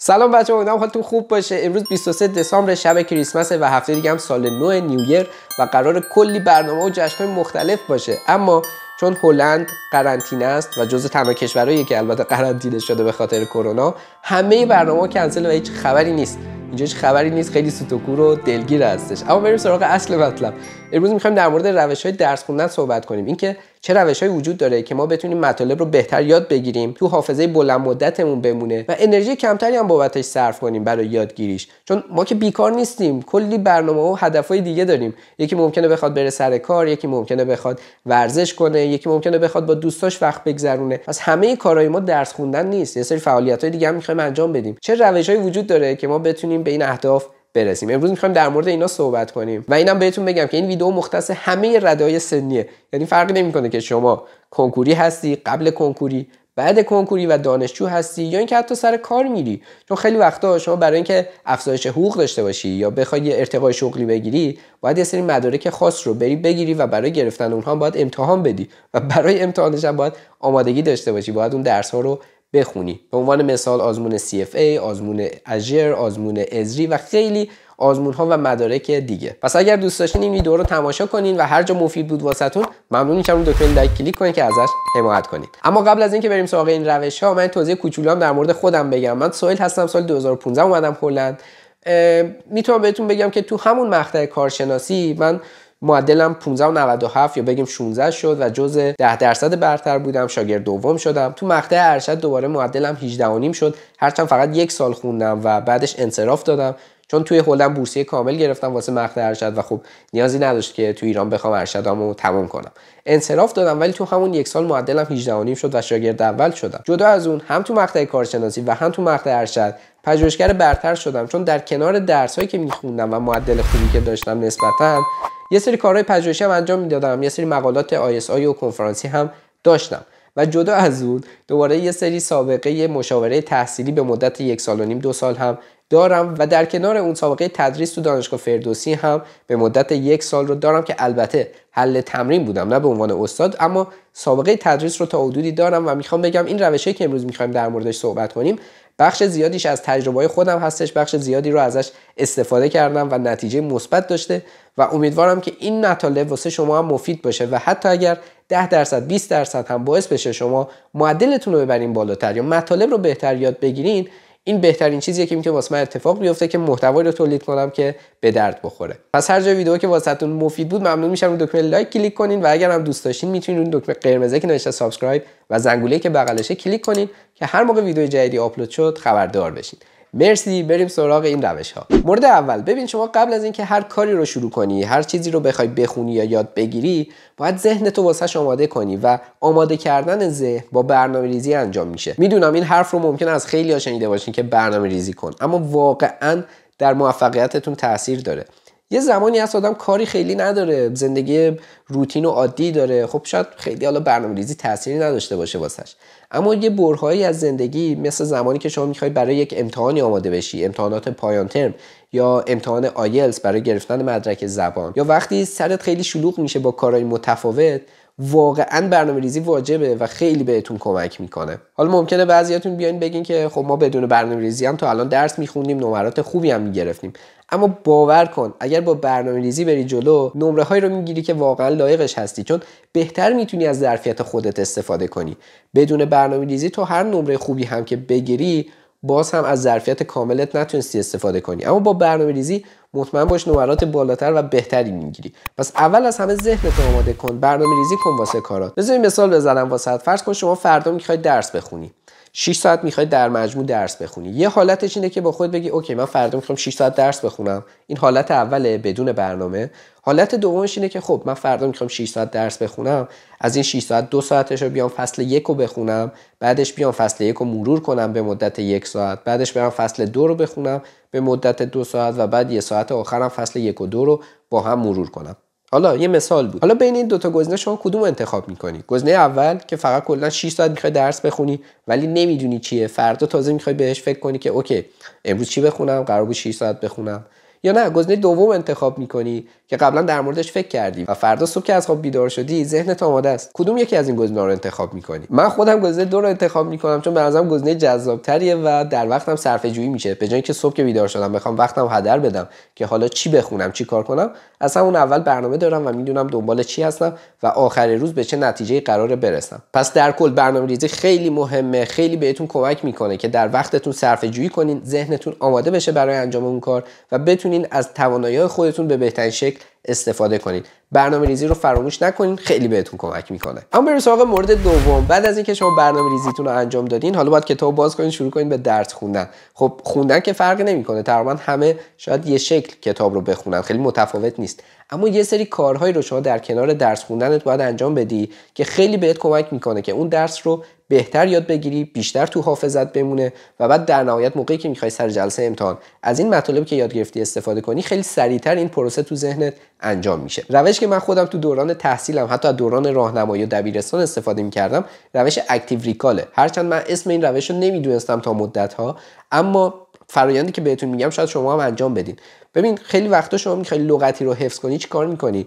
سلام بچه امیدوارم حالتون خوب باشه امروز 23 دسامبر شب کریسمس و هفته دیگه هم سال نو نیویر و قرار کلی برنامه و جشن مختلف باشه اما چون هلند قرنطینه است و جز تنها کشورهایی که البته قرنطینه شده به خاطر کرونا همه برنامه کنسل و هیچ خبری نیست اینجا هیچ خبری نیست خیلی سوتوکور و دلگیر هستش اما بریم سراغ اصل مطلب امروز میخوایم در مورد روش های درس خوندن صحبت کنیم اینکه چه روش های وجود داره که ما بتونیم مطالب رو بهتر یاد بگیریم تو حافظه بلند مدتمون بمونه و انرژی کمتری هم بابتش صرف کنیم برای یادگیریش چون ما که بیکار نیستیم کلی برنامه و هدفهای دیگه داریم یکی ممکنه بخواد بره سر کار یکی ممکنه بخواد ورزش کنه یکی ممکنه بخواد با دوستاش وقت بگذرونه از همه کارهای ما درس خوندن نیست یه سری فعالیت های دیگه هم میخوایم انجام بدیم چه روش های وجود داره که ما بتونیم به این اهداف برسیم امروز میخوایم در مورد اینا صحبت کنیم و اینم بهتون بگم که این ویدیو مختص همه ردای سنیه یعنی فرقی نمیکنه که شما کنکوری هستی قبل کنکوری بعد کنکوری و دانشجو هستی یا اینکه حتی سر کار میری چون خیلی وقتا شما برای اینکه افزایش حقوق داشته باشی یا بخوای ارتقای شغلی بگیری باید یه سری مدارک خاص رو بری بگیری و برای گرفتن اونها باید امتحان بدی و برای امتحانش هم باید آمادگی داشته باشی باید اون درس ها رو بخونی به عنوان مثال آزمون CFA، آزمون اجر، آزمون ازری و خیلی آزمون ها و مدارک دیگه پس اگر دوست داشتین این ویدیو رو تماشا کنین و هر جا مفید بود واسهتون ممنون که اون دکمه لایک کلیک کنین که ازش حمایت کنین اما قبل از اینکه بریم سراغ این روش ها من توضیح هم در مورد خودم بگم من سوئیل هستم سال 2015 اومدم هلند میتونم بهتون بگم که تو همون مقطع کارشناسی من معدلم 1597 یا بگیم 16 شد و جز 10 درصد برتر بودم شاگرد دوم شدم تو مقطع ارشد دوباره معدلم نیم شد هرچند فقط یک سال خوندم و بعدش انصراف دادم چون توی هلند بورسیه کامل گرفتم واسه مقطع ارشد و خب نیازی نداشت که تو ایران بخوام ارشدامو تمام کنم انصراف دادم ولی تو همون یک سال معدلم 18 شد و شاگرد اول شدم جدا از اون هم تو مقطع کارشناسی و هم تو مقطع ارشد پژوهشگر برتر شدم چون در کنار درسهایی که میخوندم و معدل خوبی که داشتم نسبتاً یه سری کارهای پژوهشی هم انجام میدادم یه سری مقالات ISI و کنفرانسی هم داشتم و جدا از اون دوباره یه سری سابقه مشاوره تحصیلی به مدت یک سال و نیم دو سال هم دارم و در کنار اون سابقه تدریس تو دانشگاه فردوسی هم به مدت یک سال رو دارم که البته حل تمرین بودم نه به عنوان استاد اما سابقه تدریس رو تا حدودی دارم و میخوام بگم این روشی که امروز میخوایم در موردش صحبت کنیم بخش زیادیش از تجربه خودم هستش بخش زیادی رو ازش استفاده کردم و نتیجه مثبت داشته و امیدوارم که این مطالب واسه شما هم مفید باشه و حتی اگر 10 درصد 20 درصد هم باعث بشه شما معدلتون رو ببرین بالاتر یا مطالب رو بهتر یاد بگیرین این بهترین چیزیه که میتونه واسه من اتفاق بیفته که محتوایی رو تولید کنم که به درد بخوره پس هر جای ویدیو که واسهتون مفید بود ممنون میشم روی دکمه لایک کلیک کنین و اگر هم دوست داشتین میتونین روی دکمه قرمزه که نوشته سابسکرایب و زنگوله که بغلشه کلیک کنین که هر موقع ویدیو جدیدی آپلود شد خبردار بشین مرسی بریم سراغ این روش ها مورد اول ببین شما قبل از اینکه هر کاری رو شروع کنی هر چیزی رو بخوای بخونی یا یاد بگیری باید ذهن تو واسهش آماده کنی و آماده کردن ذهن با برنامه ریزی انجام میشه میدونم این حرف رو ممکن از خیلی ها شنیده باشین که برنامه ریزی کن اما واقعا در موفقیتتون تاثیر داره یه زمانی هست آدم کاری خیلی نداره زندگی روتین و عادی داره خب شاید خیلی حالا برنامه ریزی تأثیری نداشته باشه اما یه برهایی از زندگی مثل زمانی که شما میخوای برای یک امتحانی آماده بشی امتحانات پایان ترم یا امتحان آیلز برای گرفتن مدرک زبان یا وقتی سرت خیلی شلوغ میشه با کارهای متفاوت واقعا برنامه ریزی واجبه و خیلی بهتون کمک میکنه حالا ممکنه بعضیاتون بیاین بگین که خب ما بدون برنامه ریزی هم تا الان درس میخونیم نمرات خوبی هم میگرفتیم اما باور کن اگر با برنامه ریزی بری جلو نمره هایی رو میگیری که واقعا لایقش هستی چون بهتر میتونی از ظرفیت خودت استفاده کنی بدون برنامه ریزی تو هر نمره خوبی هم که بگیری باز هم از ظرفیت کاملت نتونستی استفاده کنی اما با برنامه ریزی مطمئن باش نمرات بالاتر و بهتری میگیری پس اول از همه ذهنت آماده کن برنامه ریزی کن واسه کارات بذار مثال بزنم واسه فرض کن شما فردا میخوای درس بخونی 6 ساعت میخوای در مجموع درس بخونی یه حالتش اینه که با خود بگی اوکی من فردا میخوام 6 ساعت درس بخونم این حالت اوله بدون برنامه حالت دومش اینه که خب من فردا میخوام 6 ساعت درس بخونم از این 6 ساعت دو ساعتش رو بیام فصل یک رو بخونم بعدش بیام فصل یک رو مرور کنم به مدت یک ساعت بعدش برم فصل دو رو بخونم به مدت دو ساعت و بعد یه ساعت آخرم فصل یک و دو رو با هم مرور کنم حالا یه مثال بود حالا بین این تا گزینه شما کدوم انتخاب میکنی گزینه اول که فقط کلا 6 ساعت میخوای درس بخونی ولی نمیدونی چیه فردا تازه میخوای بهش فکر کنی که اوکی امروز چی بخونم قرار بود 6 ساعت بخونم یا نه گزینه دوم انتخاب میکنی که قبلا در موردش فکر کردی و فردا صبح که از خواب بیدار شدی ذهنت آماده است کدوم یکی از این گزینه‌ها رو انتخاب میکنی من خودم گزینه دو رو انتخاب میکنم چون به نظرم گزینه جذابتریه و در وقتم صرفه جویی میشه به جای اینکه صبح که بیدار شدم بخوام وقتم هدر بدم که حالا چی بخونم چی کار کنم از همون اول برنامه دارم و میدونم دنبال چی هستم و آخر روز به چه نتیجه قراره برسم پس در کل برنامه ریزی خیلی مهمه خیلی بهتون کمک میکنه که در وقتتون صرفه جویی کنین ذهنتون آماده بشه برای انجام اون کار و از توانایی خودتون به بهترین شکل استفاده کنین برنامه ریزی رو فراموش نکنین خیلی بهتون کمک میکنه اما بریم سراغ مورد دوم بعد از اینکه شما برنامه ریزیتون رو انجام دادین حالا باید کتاب باز کنین شروع کنین به درس خوندن خب خوندن که فرق نمیکنه تقریبا همه شاید یه شکل کتاب رو بخونن خیلی متفاوت نیست اما یه سری کارهایی رو شما در کنار درس خوندنت باید انجام بدی که خیلی بهت کمک میکنه که اون درس رو بهتر یاد بگیری بیشتر تو حافظت بمونه و بعد در نهایت موقعی که میخوای سر جلسه امتحان از این مطالب که یاد گرفتی استفاده کنی خیلی سریعتر این پروسه تو ذهنت انجام میشه روش که من خودم تو دوران تحصیلم حتی دوران راهنمایی و دبیرستان استفاده میکردم روش اکتیو ریکاله هرچند من اسم این روش رو نمیدونستم تا مدت ها اما فرایندی که بهتون میگم شاید شما هم انجام بدین ببین خیلی وقتا شما میخوای لغتی رو حفظ کنی چی کار میکنی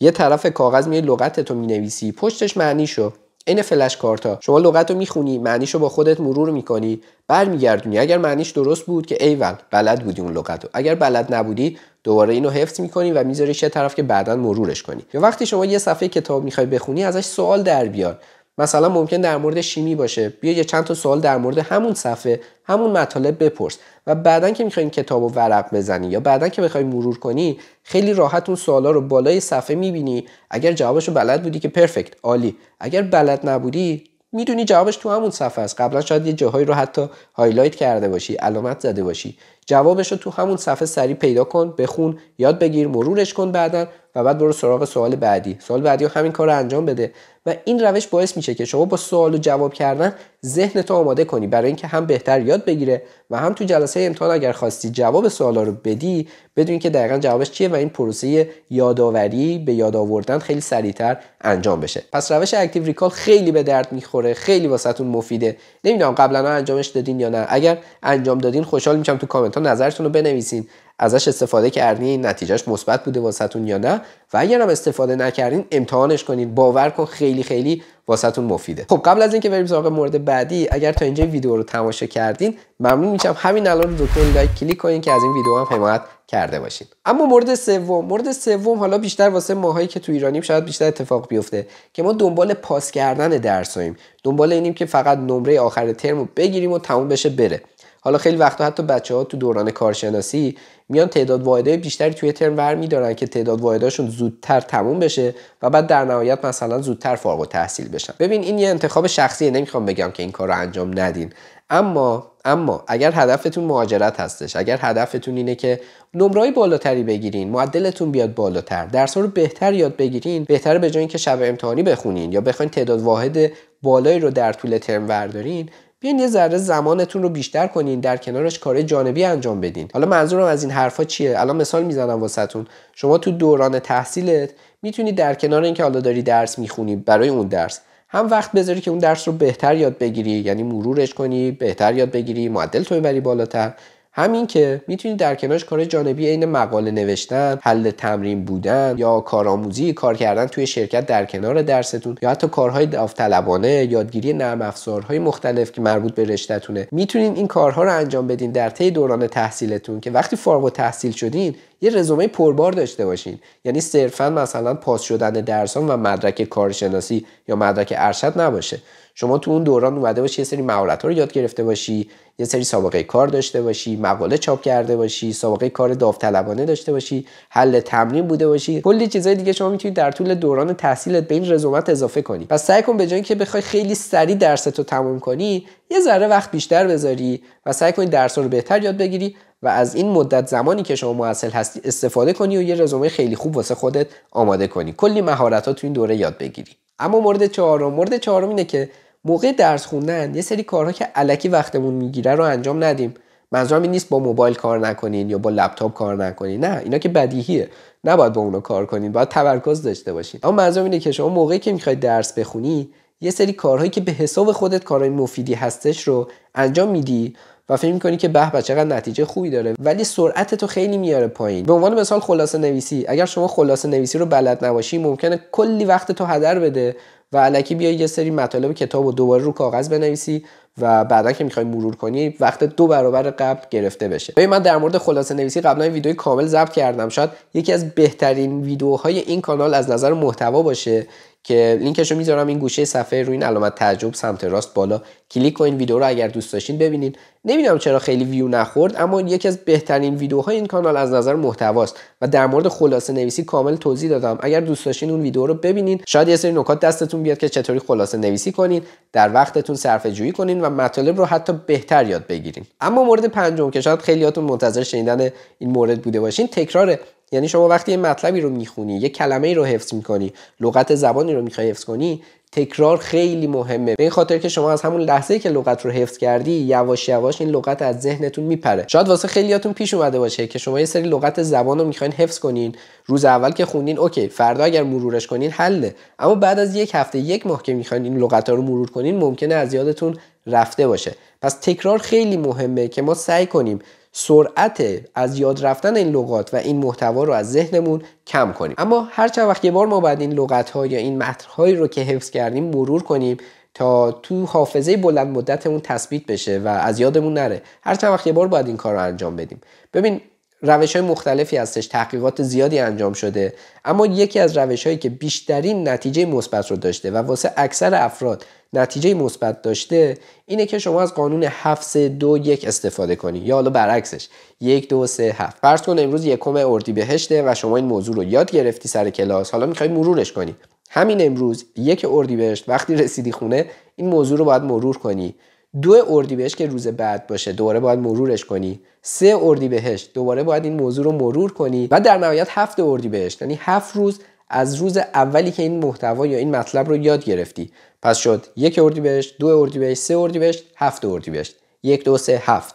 یه طرف کاغذ میای لغتتو مینویسی پشتش معنیشو این فلش کارتا شما لغت رو میخونی رو با خودت مرور میکنی برمیگردونی اگر معنیش درست بود که ایول بلد بودی اون لغت رو اگر بلد نبودی دوباره اینو حفظ میکنی و میذاریش یه طرف که بعدا مرورش کنی یا وقتی شما یه صفحه کتاب میخوای بخونی ازش سوال در بیار مثلا ممکن در مورد شیمی باشه بیا یه چند تا سوال در مورد همون صفحه همون مطالب بپرس و بعدا که میخواین کتاب و ورق بزنی یا بعدا که بخوای مرور کنی خیلی راحت اون سوالا رو بالای صفحه میبینی اگر جوابشو رو بلد بودی که پرفکت عالی اگر بلد نبودی میدونی جوابش تو همون صفحه است قبلا شاید یه جاهایی رو حتی هایلایت کرده باشی علامت زده باشی جوابش رو تو همون صفحه سریع پیدا کن بخون یاد بگیر مرورش کن بعدا و بعد برو سراغ سوال بعدی سوال بعدی رو همین کار رو انجام بده و این روش باعث میشه که شما با سوال و جواب کردن ذهن تو آماده کنی برای اینکه هم بهتر یاد بگیره و هم تو جلسه امتحان اگر خواستی جواب سوالا رو بدی بدون که دقیقا جوابش چیه و این پروسه یادآوری به یاد آوردن خیلی سریعتر انجام بشه پس روش اکتیو ریکال خیلی به درد میخوره خیلی واسهتون مفیده نمیدونم قبلا انجامش دادین یا نه اگر انجام دادین خوشحال میشم تو کامنت ها نظرتون رو بنویسین ازش استفاده کردین نتیجهش مثبت بوده واسهتون یا نه و اگر هم استفاده نکردین امتحانش کنین باور کن خیلی خیلی خیلی واسهتون مفیده خب قبل از اینکه بریم سراغ مورد بعدی اگر تا اینجا ویدیو رو تماشا کردین ممنون میشم همین الان رو دکتر لایک کلیک کنین که از این ویدیو هم حمایت کرده باشین اما مورد سوم مورد سوم حالا بیشتر واسه ماهایی که تو ایرانیم شاید بیشتر اتفاق بیفته که ما دنبال پاس کردن درسایم دنبال اینیم که فقط نمره آخر ترم بگیریم و تموم بشه بره حالا خیلی وقتا حتی بچه ها تو دوران کارشناسی میان تعداد واحدهای بیشتری توی ترم ور میدارن که تعداد واحدهاشون زودتر تموم بشه و بعد در نهایت مثلا زودتر فارغ و تحصیل بشن ببین این یه انتخاب شخصیه نمیخوام بگم که این کار رو انجام ندین اما اما اگر هدفتون مهاجرت هستش اگر هدفتون اینه که نمرای بالاتری بگیرین معدلتون بیاد بالاتر درس رو بهتر یاد بگیرین بهتره به جای اینکه شب امتحانی بخونین یا بخواین تعداد واحد بالایی رو در طول ترم وردارین بیاین یه ذره زمانتون رو بیشتر کنین در کنارش کار جانبی انجام بدین حالا منظورم از این حرفا چیه الان مثال میزنم واسهتون شما تو دوران تحصیلت میتونی در کنار اینکه حالا داری درس میخونی برای اون درس هم وقت بذاری که اون درس رو بهتر یاد بگیری یعنی مرورش کنی بهتر یاد بگیری معدل تو ببری بالاتر همین که میتونید در کنارش کار جانبی عین مقاله نوشتن حل تمرین بودن یا کارآموزی کار کردن توی شرکت در کنار درستون یا حتی کارهای داوطلبانه یادگیری نرم افزارهای مختلف که مربوط به رشتهتونه میتونید این کارها رو انجام بدین در طی دوران تحصیلتون که وقتی فارغ تحصیل شدین یه رزومه پربار داشته باشین یعنی صرفا مثلا پاس شدن درسان و مدرک کارشناسی یا مدرک ارشد نباشه شما تو اون دوران اومده باشی یه سری مهارت‌ها رو یاد گرفته باشی یه سری سابقه کار داشته باشی مقاله چاپ کرده باشی سابقه کار داوطلبانه داشته باشی حل تمرین بوده باشی کلی چیزای دیگه شما میتونید در طول دوران تحصیلت به این رزومت اضافه کنی پس سعی کن به جای اینکه بخوای خیلی سریع درس رو تموم کنی یه ذره وقت بیشتر بذاری و سعی کنی درس رو بهتر یاد بگیری و از این مدت زمانی که شما موصل هستی استفاده کنی و یه رزومه خیلی خوب واسه خودت آماده کنی کلی مهارت ها تو این دوره یاد بگیری اما مورد چهارم مورد چهارم اینه که موقع درس خوندن یه سری کارها که علکی وقتمون میگیره رو انجام ندیم منظورم این نیست با موبایل کار نکنین یا با لپتاپ کار نکنین نه اینا که بدیهیه نباید با اونا کار کنین باید تمرکز داشته باشین اما منظورم اینه که شما موقعی که میخواید درس بخونی یه سری کارهایی که به حساب خودت کارهای مفیدی هستش رو انجام میدی و فکر میکنی که به به چقدر نتیجه خوبی داره ولی سرعت تو خیلی میاره پایین به عنوان مثال خلاصه نویسی اگر شما خلاصه نویسی رو بلد نباشی ممکنه کلی وقت تو هدر بده و علکی بیای یه سری مطالب کتاب و دوباره رو کاغذ بنویسی و بعدا که میخوای مرور کنی وقت دو برابر قبل گرفته بشه ببین من در مورد خلاصه نویسی قبلا ویدیو کامل ضبط کردم شاید یکی از بهترین ویدیوهای این کانال از نظر محتوا باشه که لینکش رو میذارم این گوشه صفحه روی این علامت تعجب سمت راست بالا کلیک کنین ویدیو رو اگر دوست داشتین ببینین نمیدونم چرا خیلی ویو نخورد اما یکی از بهترین ویدیوهای این کانال از نظر محتواست و در مورد خلاصه نویسی کامل توضیح دادم اگر دوست داشتین اون ویدیو رو ببینین شاید یه سری نکات دستتون بیاد که چطوری خلاصه نویسی کنین در وقتتون صرفه جویی کنین و مطالب رو حتی بهتر یاد بگیرین اما مورد پنجم که شاید خیلیاتون منتظر شنیدن این مورد بوده باشین تکرار یعنی شما وقتی یه مطلبی رو میخونی یه کلمه ای رو حفظ میکنی لغت زبانی رو میخوای حفظ کنی تکرار خیلی مهمه به این خاطر که شما از همون لحظه که لغت رو حفظ کردی یواش یواش این لغت از ذهنتون میپره شاید واسه خیلیاتون پیش اومده باشه که شما یه سری لغت زبان رو میخواین حفظ کنین روز اول که خوندین اوکی فردا اگر مرورش کنین حله اما بعد از یک هفته یک ماه که میخواین این لغت ها رو مرور کنین ممکنه از یادتون رفته باشه پس تکرار خیلی مهمه که ما سعی کنیم سرعت از یاد رفتن این لغات و این محتوا رو از ذهنمون کم کنیم اما هر چند وقت یه بار ما بعد این لغت ها یا این متن رو که حفظ کردیم مرور کنیم تا تو حافظه بلند مدتمون تثبیت بشه و از یادمون نره هر چند وقت یه بار باید این کار رو انجام بدیم ببین روش های مختلفی هستش تحقیقات زیادی انجام شده اما یکی از روش هایی که بیشترین نتیجه مثبت رو داشته و واسه اکثر افراد نتیجه مثبت داشته اینه که شما از قانون 7 2 1 استفاده کنی یا حالا برعکسش 1-2-3-7 فرض کن امروز یکم اردیبهشته و شما این موضوع رو یاد گرفتی سر کلاس حالا میخوای مرورش کنی همین امروز یک اردیبهشت وقتی رسیدی خونه این موضوع رو باید مرور کنی دو بهش که روز بعد باشه دوباره باید مرورش کنی سه بهش. دوباره باید این موضوع رو مرور کنی و در نهایت هفت بهش. یعنی هفت روز از روز اولی که این محتوا یا این مطلب رو یاد گرفتی پس شد یک بهش، دو بهش، سه بهش، هفت بهش. یک دو سه هفت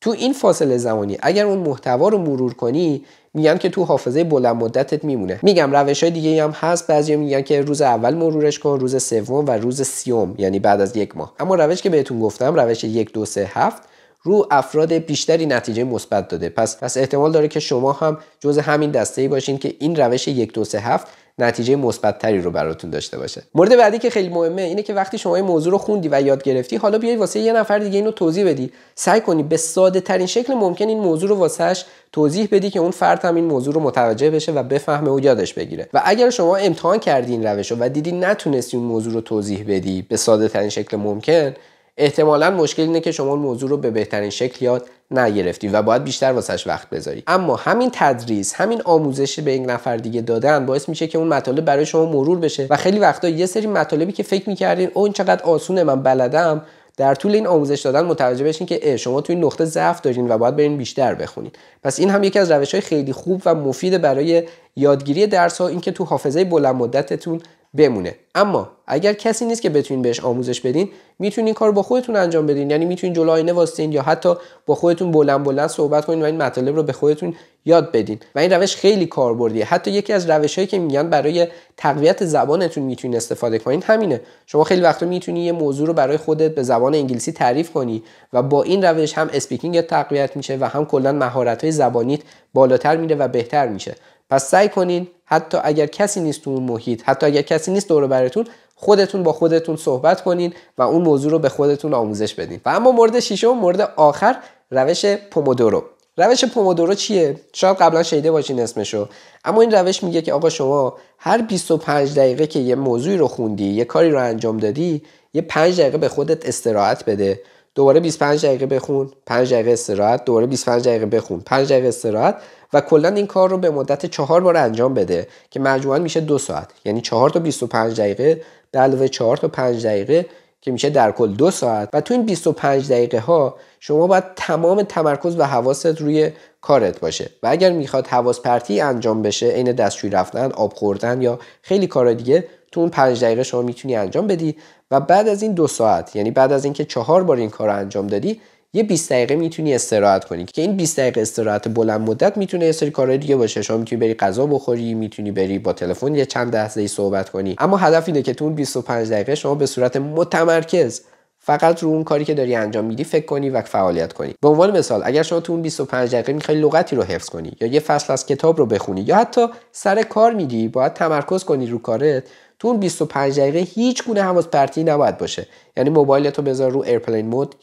تو این فاصله زمانی اگر اون محتوا رو مرور کنی میگن که تو حافظه بلند مدتت میمونه میگم روش های دیگه هم هست بعضی میگن که روز اول مرورش کن روز سوم و روز سیوم یعنی بعد از یک ماه اما روش که بهتون گفتم روش یک دو سه هفت رو افراد بیشتری نتیجه مثبت داده پس پس احتمال داره که شما هم جز همین دسته ای باشین که این روش یک دو سه هفت نتیجه مثبتتری رو براتون داشته باشه مورد بعدی که خیلی مهمه اینه که وقتی شما این موضوع رو خوندی و یاد گرفتی حالا بیای واسه یه نفر دیگه اینو توضیح بدی سعی کنی به ساده ترین شکل ممکن این موضوع رو واسهش توضیح بدی که اون فرد هم این موضوع رو متوجه بشه و بفهمه و یادش بگیره و اگر شما امتحان کردی این روش رو و دیدی نتونستی اون موضوع رو توضیح بدی به ساده ترین شکل ممکن احتمالا مشکل اینه که شما موضوع رو به بهترین شکل یاد نگرفتی و باید بیشتر واسش وقت بذاری اما همین تدریس همین آموزش به این نفر دیگه دادن باعث میشه که اون مطالب برای شما مرور بشه و خیلی وقتا یه سری مطالبی که فکر میکردین اون چقدر آسونه من بلدم در طول این آموزش دادن متوجه بشین که شما توی نقطه ضعف دارین و باید برین بیشتر بخونین پس این هم یکی از روش های خیلی خوب و مفید برای یادگیری درس ها این که تو حافظه بلند مدتتون بمونه اما اگر کسی نیست که بتونین بهش آموزش بدین میتونین کار با خودتون انجام بدین یعنی میتونین جلو آینه واسین یا حتی با خودتون بلند بلند صحبت کنین و این مطالب رو به خودتون یاد بدین و این روش خیلی کاربردیه حتی یکی از روشهایی که میگن برای تقویت زبانتون میتونین استفاده کنین همینه شما خیلی وقتا میتونین یه موضوع رو برای خودت به زبان انگلیسی تعریف کنی و با این روش هم اسپیکینگ تقویت میشه و هم کلا های زبانیت بالاتر میره و بهتر میشه پس سعی کنین حتی اگر کسی نیست تو اون محیط حتی اگر کسی نیست دور براتون خودتون با خودتون صحبت کنین و اون موضوع رو به خودتون آموزش بدین و اما مورد شیشه و مورد آخر روش پومودورو روش پومودورو چیه شاید قبلا شیده باشین اسمشو اما این روش میگه که آقا شما هر 25 دقیقه که یه موضوعی رو خوندی یه کاری رو انجام دادی یه 5 دقیقه به خودت استراحت بده دوباره 25 دقیقه بخون 5 دقیقه استراحت دوباره 25 دقیقه بخون 5 دقیقه استراحت و کلا این کار رو به مدت 4 بار انجام بده که مجموعا میشه 2 ساعت یعنی 4 تا 25 دقیقه به علاوه 4 تا 5 دقیقه که میشه در کل 2 ساعت و تو این 25 دقیقه ها شما باید تمام تمرکز و حواست روی کارت باشه و اگر میخواد حواس پرتی انجام بشه عین دستشویی رفتن آب خوردن یا خیلی کارهای دیگه تو اون پنج دقیقه شما میتونی انجام بدی و بعد از این دو ساعت یعنی بعد از اینکه چهار بار این کار رو انجام دادی یه 20 دقیقه میتونی استراحت کنی که این 20 دقیقه استراحت بلند مدت میتونه یه سری کارهای دیگه باشه شما میتونی بری غذا بخوری میتونی بری با تلفن یه چند لحظه صحبت کنی اما هدف اینه که تو اون 25 دقیقه شما به صورت متمرکز فقط رو اون کاری که داری انجام میدی فکر کنی و فعالیت کنی به عنوان مثال اگر شما تو اون 25 دقیقه میخوای لغتی رو حفظ کنی یا یه فصل از کتاب رو بخونی یا حتی سر کار میدی باید تمرکز کنی رو کارت تو 25 دقیقه هیچ گونه حواس پرتی نباید باشه یعنی موبایلتو بذار رو ایرپلین مود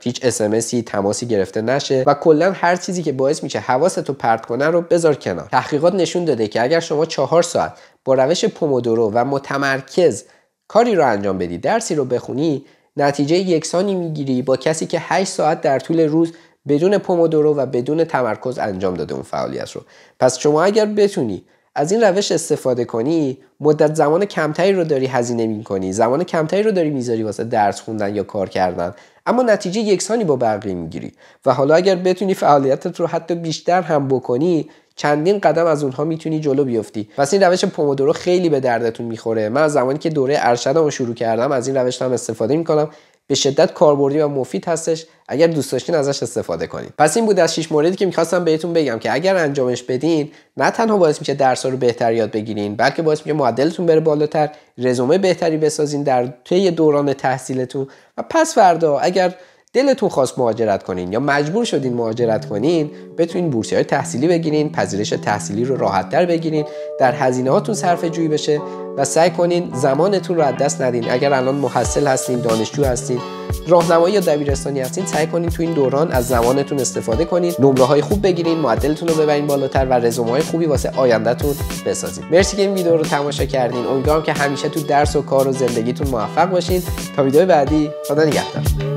هیچ اس تماسی گرفته نشه و کلا هر چیزی که باعث میشه حواستو پرت کنه رو بذار کنار تحقیقات نشون داده که اگر شما چهار ساعت با روش پومودورو و متمرکز کاری رو انجام بدی درسی رو بخونی نتیجه یکسانی میگیری با کسی که 8 ساعت در طول روز بدون پومودورو و بدون تمرکز انجام داده اون فعالیت رو پس شما اگر بتونی از این روش استفاده کنی مدت زمان کمتری رو داری هزینه می کنی زمان کمتری رو داری میذاری واسه درس خوندن یا کار کردن اما نتیجه یکسانی با بقیه میگیری و حالا اگر بتونی فعالیتت رو حتی بیشتر هم بکنی چندین قدم از اونها میتونی جلو بیفتی پس این روش پومودورو خیلی به دردتون میخوره من زمانی که دوره ارشدمو شروع کردم از این روش هم استفاده میکنم به شدت کاربردی و مفید هستش اگر دوست داشتین ازش استفاده کنید پس این بود از 6 موردی که میخواستم بهتون بگم که اگر انجامش بدین نه تنها باعث میشه درس رو بهتر یاد بگیرین بلکه باعث میشه معدلتون بره بالاتر رزومه بهتری بسازین در طی دوران تحصیلتون و پس فردا اگر دلتون خواست مهاجرت کنین یا مجبور شدین مهاجرت کنین بتونین بورسی های تحصیلی بگیرین پذیرش تحصیلی رو در بگیرین در هزینه هاتون صرف جویی بشه و سعی کنین زمانتون رو از دست ندین اگر الان محصل هستین دانشجو هستین راهنمایی یا دبیرستانی هستین سعی کنین تو این دوران از زمانتون استفاده کنین نمره های خوب بگیرین معدلتون رو ببرین بالاتر و رزومه های خوبی واسه آیندهتون بسازین. مرسی که این ویدیو رو تماشا کردین امیدوارم که همیشه تو درس و کار و زندگیتون موفق باشین تا ویدیو بعدی خدا نگهدار